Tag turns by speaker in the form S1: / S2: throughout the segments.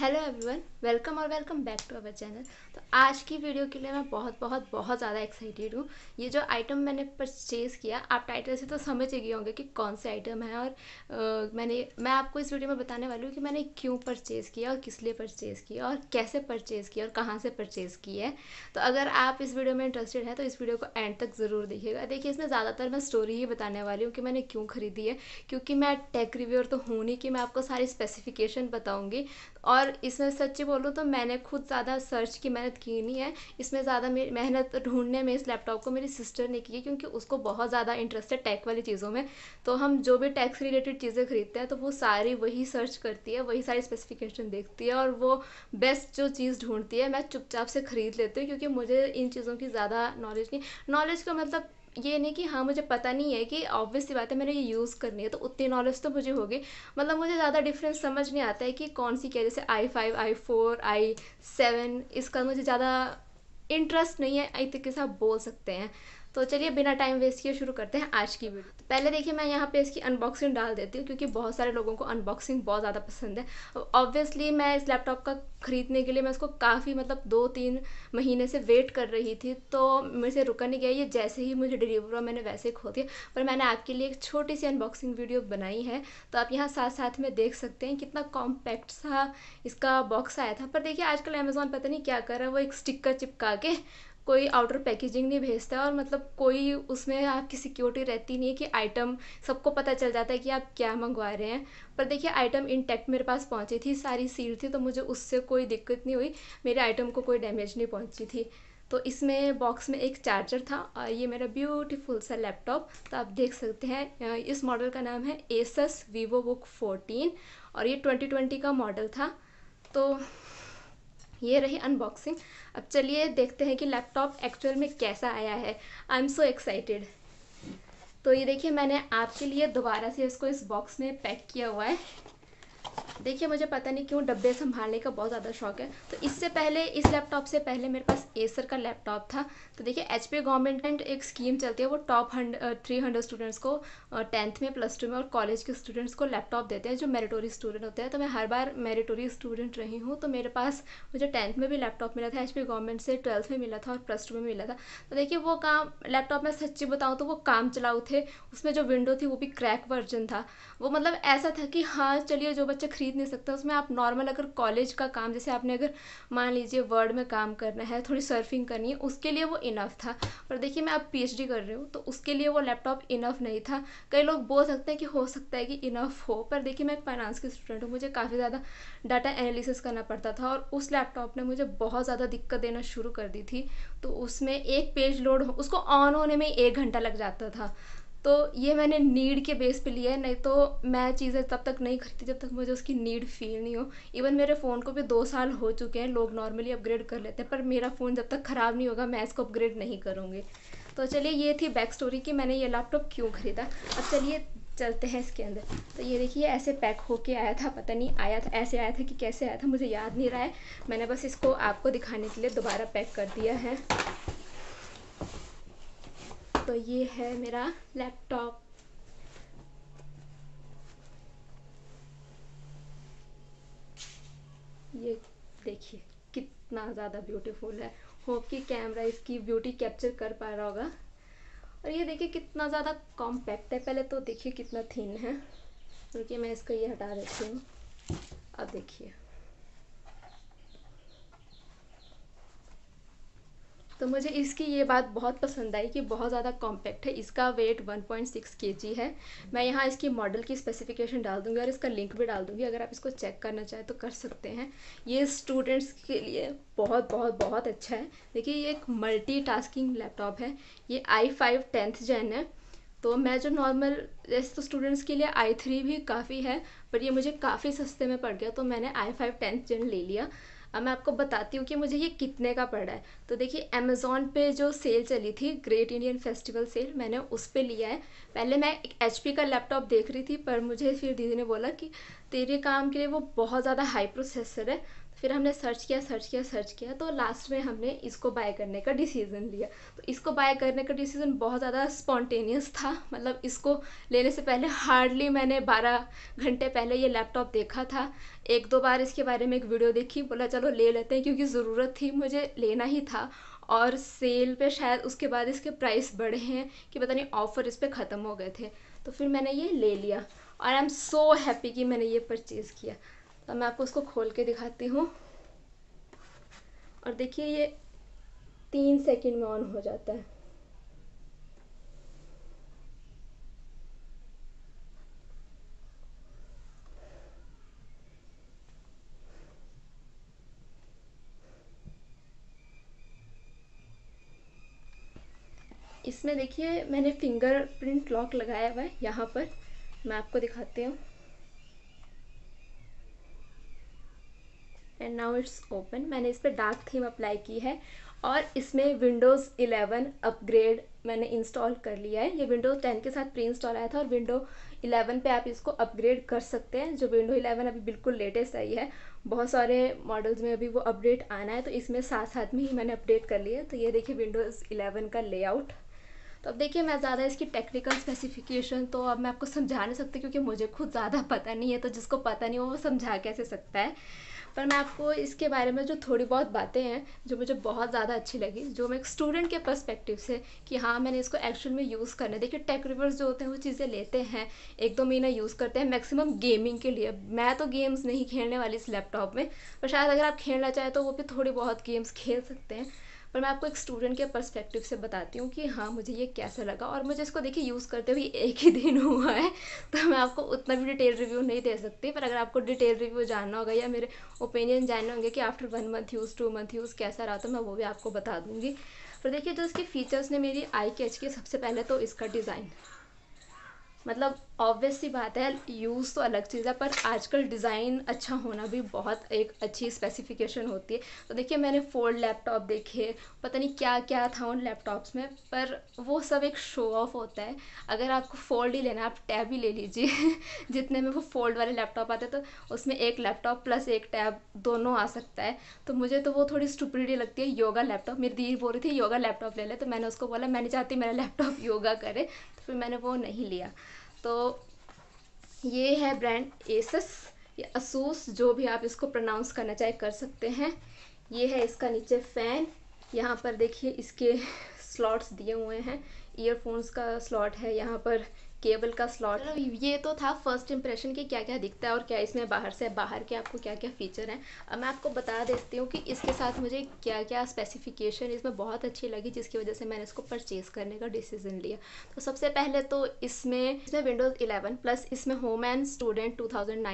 S1: hello everyone welcome और welcome back to our channel तो आज की वीडियो के लिए मैं बहुत बहुत बहुत ज़्यादा एक्साइटेड हूँ ये जो आइटम मैंने परचेज़ किया आप टाइटल से तो समझ ही गए होंगे कि कौन से आइटम है और आ, मैंने मैं आपको इस वीडियो में बताने वाली हूँ कि मैंने क्यों परचेज़ किया और किस लिए परचेज़ किया और कैसे परचेज़ किया और कहाँ से परचेज़ की है तो अगर आप इस वीडियो में इंटरेस्टेड हैं तो इस वीडियो को एंड तक ज़रूर देखिएगा देखिए इसमें ज़्यादातर मैं स्टोरी ही बताने वाली हूँ कि मैंने क्यों खरीदी है क्योंकि मैं टेक रिव्यूअर तो हूँ नहीं कि मैं आपको सारी स्पेसिफिकेशन बताऊँगी और और इसमें सच्ची बोलूँ तो मैंने खुद ज़्यादा सर्च की मेहनत की नहीं है इसमें ज़्यादा मेरी मेहनत ढूंढने में इस लैपटॉप को मेरी सिस्टर ने की है क्योंकि उसको बहुत ज़्यादा इंटरेस्ट है टेक वाली चीज़ों में तो हम जो भी टैक्स रिलेटेड चीज़ें खरीदते हैं तो वो सारी वही सर्च करती है वही सारी स्पेसिफिकेशन देखती है और वो बेस्ट जो चीज़ ढूंढती है मैं चुपचाप से खरीद लेती हूँ क्योंकि मुझे इन चीज़ों की ज़्यादा नॉलेज नहीं नॉलेज का मतलब ये नहीं कि हाँ मुझे पता नहीं है कि ऑब्वियस सी बात है मैंने ये यूज़ करनी है तो उतनी नॉलेज तो मुझे होगी मतलब मुझे ज़्यादा डिफरेंस समझ नहीं आता है कि कौन सी क्या जैसे I five I four I seven इसका मुझे ज़्यादा इंटरेस्ट नहीं है आई तक से आप बोल सकते हैं तो चलिए बिना टाइम वेस्ट किए शुरू करते हैं आज की वीडियो तो पहले देखिए मैं यहाँ पे इसकी अनबॉक्सिंग डाल देती हूँ क्योंकि बहुत सारे लोगों को अनबॉक्सिंग बहुत ज़्यादा पसंद है ऑब्वियसली मैं इस लैपटॉप का ख़रीदने के लिए मैं उसको काफ़ी मतलब दो तीन महीने से वेट कर रही थी तो मेरे से रुका नहीं गया ये जैसे ही मुझे डिलीवर हुआ मैंने वैसे ही खो दिया पर मैंने आपके लिए एक छोटी सी अनबॉक्सिंग वीडियो बनाई है तो आप यहाँ साथ साथ में देख सकते हैं कितना कॉम्पैक्ट सा इसका बॉक्स आया था पर देखिए आजकल अमेज़ोन पता नहीं क्या कर रहा है वो एक स्टिकर चिपका के कोई आउटर पैकेजिंग नहीं भेजता है और मतलब कोई उसमें आपकी सिक्योरिटी रहती नहीं है कि आइटम सबको पता चल जाता है कि आप क्या मंगवा रहे हैं पर देखिए आइटम इंटैक्ट मेरे पास पहुंची थी सारी सील थी तो मुझे उससे कोई दिक्कत नहीं हुई मेरे आइटम को कोई डैमेज नहीं पहुंची थी तो इसमें बॉक्स में एक चार्जर था और ये मेरा ब्यूटीफुल सा लैपटॉप तो आप देख सकते हैं इस मॉडल का नाम है एसस वीवो बुक फोर्टीन और ये ट्वेंटी का मॉडल था तो ये रही अनबॉक्सिंग अब चलिए देखते हैं कि लैपटॉप एक्चुअल में कैसा आया है आई एम सो एक्साइटेड तो ये देखिए मैंने आपके लिए दोबारा से इसको इस बॉक्स में पैक किया हुआ है देखिए मुझे पता नहीं क्यों डब्बे संभालने का बहुत ज़्यादा शौक है तो इससे पहले इस लैपटॉप से पहले मेरे पास एसर का लैपटॉप था तो देखिए एच पी गवर्नमेंट एक स्कीम चलती है वो टॉप हंड थ्री हंड्रेड स्टूडेंट्स को टेंथ में प्लस टू में और कॉलेज के स्टूडेंट्स को लैपटॉप देते हैं जो मेरिटोरी स्टूडेंट होते हैं तो मैं हर बार मेरिटोरी स्टूडेंट रही हूँ तो मेरे पास मुझे टेंथ में भी लैपटॉप मिला था एच गवर्नमेंट से ट्वेल्थ में मिला था और प्लस टू में मिला था तो देखिए वो काम लैपटॉप मैं सच्ची बताऊँ तो वो काम चलाऊ थे उसमें जो विंडो थी वो भी क्रैक वर्जन था वो मतलब ऐसा था कि हाँ चलिए जो बच्चे खरीद खरीद नहीं सकता उसमें आप नॉर्मल अगर कॉलेज का काम जैसे आपने अगर मान लीजिए वर्ड में काम करना है थोड़ी सर्फिंग करनी है उसके लिए वो इनफ था पर देखिए मैं आप पी कर रही हूँ तो उसके लिए वो लैपटॉप इनफ नहीं था कई लोग बोल सकते हैं कि हो सकता है कि इनफ हो पर देखिए मैं एक फाइनेंस की स्टूडेंट हूँ मुझे काफ़ी ज़्यादा डाटा एनालिसिस करना पड़ता था और उस लैपटॉप ने मुझे बहुत ज़्यादा दिक्कत देना शुरू कर दी थी तो उसमें एक पेज लोड उसको ऑन होने में एक घंटा लग जाता था तो ये मैंने नीड के बेस पे लिया है नहीं तो मैं चीज़ें तब तक नहीं खरीदती जब तक मुझे उसकी नीड फील नहीं हो इवन मेरे फ़ोन को भी दो साल हो चुके हैं लोग नॉर्मली अपग्रेड कर लेते हैं पर मेरा फ़ोन जब तक ख़राब नहीं होगा मैं इसको अपग्रेड नहीं करूँगी तो चलिए ये थी बैक स्टोरी कि मैंने ये लैपटॉप क्यों ख़रीदा अब चलिए चलते हैं इसके अंदर तो ये देखिए ऐसे पैक होके आया था पता नहीं आया था ऐसे आया था कि कैसे आया था मुझे याद नहीं रहा है मैंने बस इसको आपको दिखाने के लिए दोबारा पैक कर दिया है तो ये है मेरा लैपटॉप ये देखिए कितना ज़्यादा ब्यूटीफुल है होप कि कैमरा इसकी ब्यूटी कैप्चर कर पा रहा होगा और ये देखिए कितना ज़्यादा कॉम्पैक्ट है पहले तो देखिए कितना थिन है क्योंकि मैं इसको ये हटा देती हूँ अब देखिए तो मुझे इसकी ये बात बहुत पसंद आई कि बहुत ज़्यादा कॉम्पैक्ट है इसका वेट 1.6 पॉइंट है मैं यहाँ इसकी मॉडल की स्पेसिफिकेशन डाल दूँगी और इसका लिंक भी डाल दूँगी अगर आप इसको चेक करना चाहें तो कर सकते हैं ये स्टूडेंट्स के लिए बहुत बहुत बहुत अच्छा है देखिए ये एक मल्टी लैपटॉप है ये आई फाइव टेंथ जैन है तो मैं जो नॉर्मल जैसे तो स्टूडेंट्स के लिए आई थ्री भी काफ़ी है पर ये मुझे काफ़ी सस्ते में पड़ गया तो मैंने आई फाइव टेंथ जैन ले लिया अब मैं आपको बताती हूँ कि मुझे ये कितने का पड़ रहा है तो देखिए अमेज़ोन पे जो सेल चली थी ग्रेट इंडियन फेस्टिवल सेल मैंने उस पर लिया है पहले मैं एक एच का लैपटॉप देख रही थी पर मुझे फिर दीदी ने बोला कि तेरे काम के लिए वो बहुत ज़्यादा हाई प्रोसेसर है फिर हमने सर्च किया सर्च किया सर्च किया तो लास्ट में हमने इसको बाय करने का डिसीज़न लिया तो इसको बाय करने का डिसीज़न बहुत ज़्यादा स्पॉन्टेनियस था मतलब इसको लेने से पहले हार्डली मैंने 12 घंटे पहले ये लैपटॉप देखा था एक दो बार इसके बारे में एक वीडियो देखी बोला चलो ले लेते हैं क्योंकि ज़रूरत थी मुझे लेना ही था और सेल पे शायद उसके बाद इसके प्राइस बढ़े हैं कि पता नहीं ऑफ़र इस पर ख़त्म हो गए थे तो फिर मैंने ये ले लिया और आई एम सो हैप्पी कि मैंने ये परचेज़ किया तो मैं आपको उसको खोल के दिखाती हूँ और देखिए ये तीन सेकंड में ऑन हो जाता है इसमें देखिए मैंने फिंगरप्रिंट लॉक लगाया हुआ है यहाँ पर मैं आपको दिखाती हूँ एंड नाउ इट्स ओपन मैंने इस पर डार्क थीम अप्लाई की है और इसमें विंडोज़ 11 अपग्रेड मैंने इंस्टॉल कर लिया है ये विंडोज़ 10 के साथ प्री इंस्टॉल आया था और विंडो 11 पे आप इसको अपग्रेड कर सकते हैं जो विंडो 11 अभी बिल्कुल लेटेस्ट आई है बहुत सारे मॉडल्स में अभी वो अपडेट आना है तो इसमें साथ साथ में ही मैंने अपडेट कर लिया है तो ये देखिए विंडोज़ 11 का लेआउट तो अब देखिए मैं ज़्यादा इसकी टेक्निकल स्पेसिफिकेशन तो अब मैं आपको समझा नहीं सकती क्योंकि मुझे खुद ज़्यादा पता नहीं है तो जिसको पता नहीं हो वो समझा कैसे सकता है पर मैं आपको इसके बारे में जो थोड़ी बहुत बातें हैं जो मुझे बहुत ज़्यादा अच्छी लगी जो मैं एक स्टूडेंट के पर्सपेक्टिव से कि हाँ मैंने इसको एक्चुअल में यूज़ करना है देखिए टेक रिवर्स जो होते हैं वो चीज़ें लेते हैं एक दो महीना यूज़ करते हैं मैक्सिमम गेमिंग के लिए मैं तो गेम्स नहीं खेलने वाली इस लैपटॉप में पर शायद अगर आप खेलना चाहें तो वो भी थोड़ी बहुत गेम्स खेल सकते हैं पर मैं आपको एक स्टूडेंट के परस्पेक्टिव से बताती हूँ कि हाँ मुझे ये कैसा लगा और मुझे इसको देखिए यूज़ करते हुए एक ही दिन हुआ है तो मैं आपको उतना भी डिटेल रिव्यू नहीं दे सकती पर अगर आपको डिटेल रिव्यू जानना होगा या मेरे ओपिनियन जानना होंगे कि after one month use two month use कैसा रहा तो मैं वो भी आपको बता दूँगी पर देखिए जो इसके फीचर्स ने मेरी आई कैच की सबसे पहले तो इसका डिज़ाइन मतलब ऑब्वियस सी बात है यूज़ तो अलग चीज़ है पर आजकल डिज़ाइन अच्छा होना भी बहुत एक अच्छी स्पेसिफिकेशन होती है तो देखिए मैंने फोल्ड लैपटॉप देखे पता नहीं क्या क्या था उन लैपटॉप्स में पर वो सब एक शो ऑफ होता है अगर आपको फोल्ड ही लेना आप टैब ही ले लीजिए जितने में वो फोल्ड वाले लैपटॉप आते तो उसमें एक लैपटॉप प्लस एक टैब दोनों आ सकता है तो मुझे तो वो थोड़ी स्टुपिडिटी लगती है योगा लैपटॉप मेरी दीदी बोल रही थी योगा लैपटॉप ले ले तो मैंने उसको बोला मैं नहीं चाहती मेरा लैपटॉप योगा करे तो फिर मैंने वो नहीं लिया तो ये है ब्रांड एसस या असूस जो भी आप इसको प्रोनाउंस करना चाहे कर सकते हैं ये है इसका नीचे फ़ैन यहाँ पर देखिए इसके स्लॉट्स दिए हुए हैं ईयरफोन्स का स्लॉट है यहाँ पर केबल का स्लॉट ये तो था फर्स्ट इंप्रेशन कि क्या क्या दिखता है और क्या इसमें बाहर से बाहर के आपको क्या क्या फ़ीचर हैं अब मैं आपको बता देती हूँ कि इसके साथ मुझे क्या क्या स्पेसिफिकेशन इसमें बहुत अच्छी लगी जिसकी वजह से मैंने इसको परचेज़ करने का डिसीजन लिया तो सबसे पहले तो इसमें इसमें विंडोज़ इलेवन प्लस इसमें home and student two thousand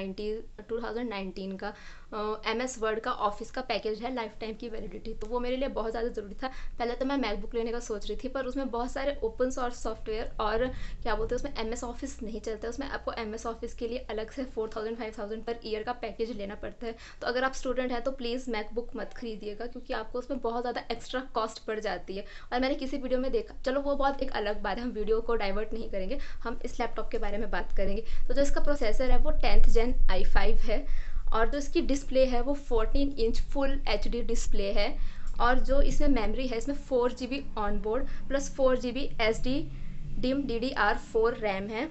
S1: का एम एस वर्ड का ऑफिस का पैकेज है लाइफ टाइम की वैलिडिटी तो वो मेरे लिए बहुत ज़्यादा ज़रूरी था पहले तो मैं मैकबुक लेने का सोच रही थी पर उसमें बहुत सारे ओपन सोर्स सॉफ्टवेयर और क्या बोलते हैं उसमें एम एस ऑफिस नहीं चलता उसमें आपको एम एस ऑफिस के लिए अलग से four thousand five thousand per year का पैकेज लेना पड़ता है तो अगर आप स्टूडेंट हैं तो प्लीज़ मैकबुक मत खरीदिएगा क्योंकि आपको उसमें बहुत ज़्यादा एक्स्ट्रा कॉस्ट पड़ जाती है और मैंने किसी वीडियो में देखा चलो वो बहुत एक अलग बात है हम वीडियो को डाइवर्ट नहीं करेंगे हम इस लैपटॉप के बारे में बात करेंगे तो जो इसका प्रोसेसर है वो टेंथ जेन आई फाइव है और जो इसकी डिस्प्ले है वो 14 इंच फुल एच डिस्प्ले है और जो इसमें मेमोरी है इसमें four G B on board plus four G B S D DIMM D D R four RAM है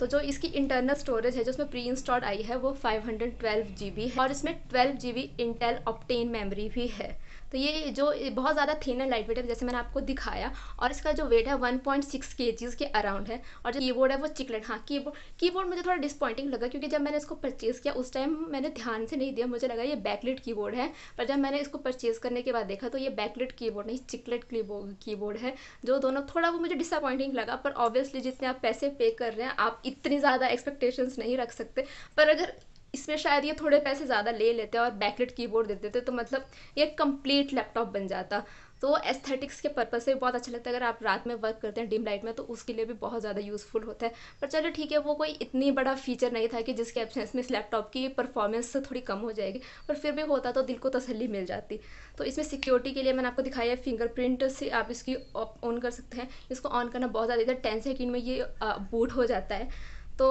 S1: तो जो इसकी इंटरनल स्टोरेज है जो इसमें प्री इंस्टॉल्ड आई है वो 512 जीबी है और इसमें 12 जीबी इंटेल ऑप्टेन मेमोरी भी है तो ये जो बहुत ज़्यादा थिनर लाइट वेट है जैसे मैंने आपको दिखाया और इसका जो वेट है वन पॉइंट सिक्स के जीज़ के अराउंड है और जो कीबोर्ड है वो चिकलेट हाँ कीबोर्ड कीबोर्ड मुझे थोड़ा डिसपॉइंटिंग लगा क्योंकि जब मैंने इसको परचेज़ किया उस टाइम मैंने ध्यान से नहीं दिया मुझे लगा ये बैकलेट कीबोर्ड है पर जब मैंने इसको परचेज़ करने के बाद देखा तो ये बैकलेट कीबोर्ड नहीं चिकलेट कीबोर्ड है जो दोनों थोड़ा वो मुझे डिसअपॉइंटिंग लगा पर ऑब्वियसली जितने आप पैसे पे कर रहे हैं आप इतनी ज़्यादा एक्सपेक्टेशंस नहीं रख सकते पर अगर इसमें शायद ये थोड़े पैसे ज़्यादा ले लेते और बैकलेट कीबोर्ड दे देते तो मतलब ये कंप्लीट लैपटॉप बन जाता तो एस्थेटिक्स के पर्पज़ से भी बहुत अच्छा लगता है अगर आप रात में वर्क करते हैं डिम लाइट में तो उसके लिए भी बहुत ज़्यादा यूज़फुल होता है पर चलो ठीक है वो कोई इतनी बड़ा फीचर नहीं था कि जिसके एब्सेंस में इस लैपटॉप की परफॉर्मेंस थोड़ी कम हो जाएगी पर फिर भी होता तो दिल को तसली मिल जाती तो इसमें सिक्योरिटी के लिए मैंने आपको दिखाया है फिंगरप्रिंट से आप इसकी ऑन कर सकते हैं इसको ऑन करना बहुत ज़्यादा टेन सेकेंड में ये बूट हो जाता है तो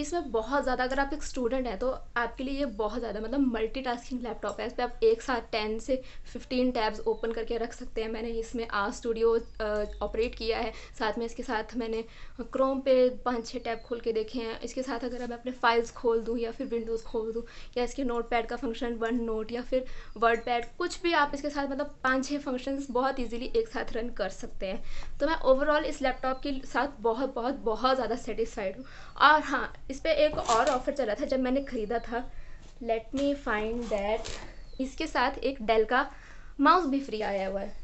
S1: इसमें बहुत ज़्यादा अगर आप एक स्टूडेंट हैं तो आपके लिए ये बहुत ज़्यादा मतलब मल्टीटास्किंग लैपटॉप है इस पर आप एक साथ टेन से फिफ्टीन टैब्स ओपन करके रख सकते हैं मैंने इसमें आ स्टूडियो ऑपरेट किया है साथ में इसके साथ मैंने क्रोम पे पाँच छः टैब खोल के देखे हैं इसके साथ अगर मैं अपने फाइल्स खोल दूँ या फिर विंडोज़ खोल दूँ या इसके नोट पैड का फंक्शन वन नोट या फिर वर्ड पैड कुछ भी आप इसके साथ मतलब पाँच छः फंक्शन बहुत ईजिली एक साथ रन कर सकते हैं तो मैं ओवरऑल इस लैपटॉप के साथ बहुत बहुत बहुत ज़्यादा सेटिस्फाइड हूँ और हाँ इस पर एक और ऑफ़र चला था जब मैंने ख़रीदा था लेट मी फाइंड दैट इसके साथ एक डेल का माउस भी फ्री आया हुआ है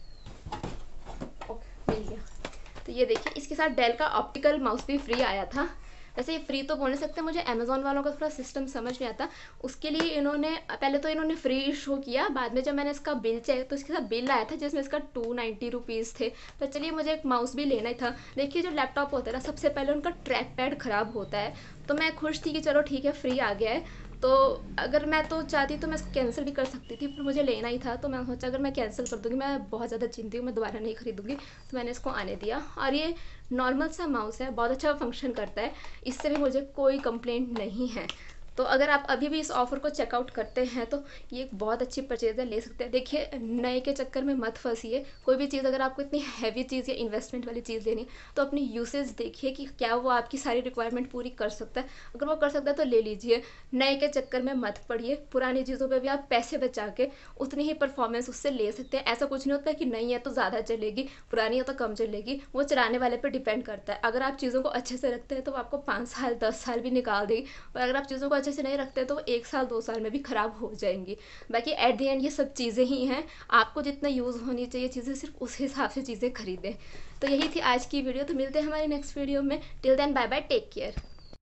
S1: ओके मिल गया तो ये देखिए इसके साथ डेल का ऑप्टिकल माउस भी फ्री आया था वैसे ये फ्री तो बोल नहीं सकते मुझे अमेजोन वालों का थोड़ा सिस्टम समझ नहीं आता उसके लिए इन्होंने पहले तो इन्होंने फ्री इशू किया बाद में जब मैंने इसका बिल चेक तो इसके साथ बिल आया था जिसमें इसका टू नाइन्टी रुपीज़ थे तो चलिए मुझे एक माउस भी लेना ही था देखिए जो लैपटॉप होता है ना सबसे पहले उनका ट्रैक पैड ख़राब होता है तो मैं खुश थी कि चलो ठीक है फ्री आ गया है तो अगर मैं तो चाहती तो मैं इसको कैंसिल भी कर सकती थी पर मुझे लेना ही था तो मैं सोचा अगर मैं कैंसिल कर दूँगी मैं बहुत ज़्यादा चिंती हूँ मैं दोबारा नहीं खरीदूँगी तो मैंने इसको आने दिया और ये नॉर्मल सा माउस है बहुत अच्छा फंक्शन करता है इससे भी मुझे कोई कंप्लेंट नहीं है तो अगर आप अभी भी इस ऑफ़र को चेकआउट करते हैं तो ये एक बहुत अच्छी परचेज है ले सकते हैं देखिए नए के चक्कर में मत फंसिए कोई भी चीज़ अगर आपको इतनी हैवी चीज़ या इन्वेस्टमेंट वाली चीज़ लेनी तो अपनी यूसेज देखिए कि क्या वो आपकी सारी रिक्वायरमेंट पूरी कर सकता है अगर वो कर सकता है तो ले लीजिए नए के चक्कर में मत पड़िए पुरानी चीज़ों पर भी आप पैसे बचा के उतनी ही परफॉर्मेंस उससे ले सकते हैं ऐसा कुछ नहीं होता कि नई है तो ज़्यादा चलेगी पुरानी है तो कम चलेगी वो चलाने वाले पर डिपेंड करता है अगर आप चीज़ों को अच्छे से रखते हैं तो आपको पाँच साल दस साल भी निकाल देगी और अगर आप चीज़ों को अच्छे से नहीं रखते तो एक साल दो साल में भी ख़राब हो जाएंगी बाकी एट दी एंड ये सब चीज़ें ही हैं आपको जितना यूज़ होनी चाहिए चीज़ें सिर्फ उस हिसाब से चीज़ें खरीदें तो यही थी आज की वीडियो तो मिलते हैं हमारी नेक्स्ट वीडियो में till then bye bye take care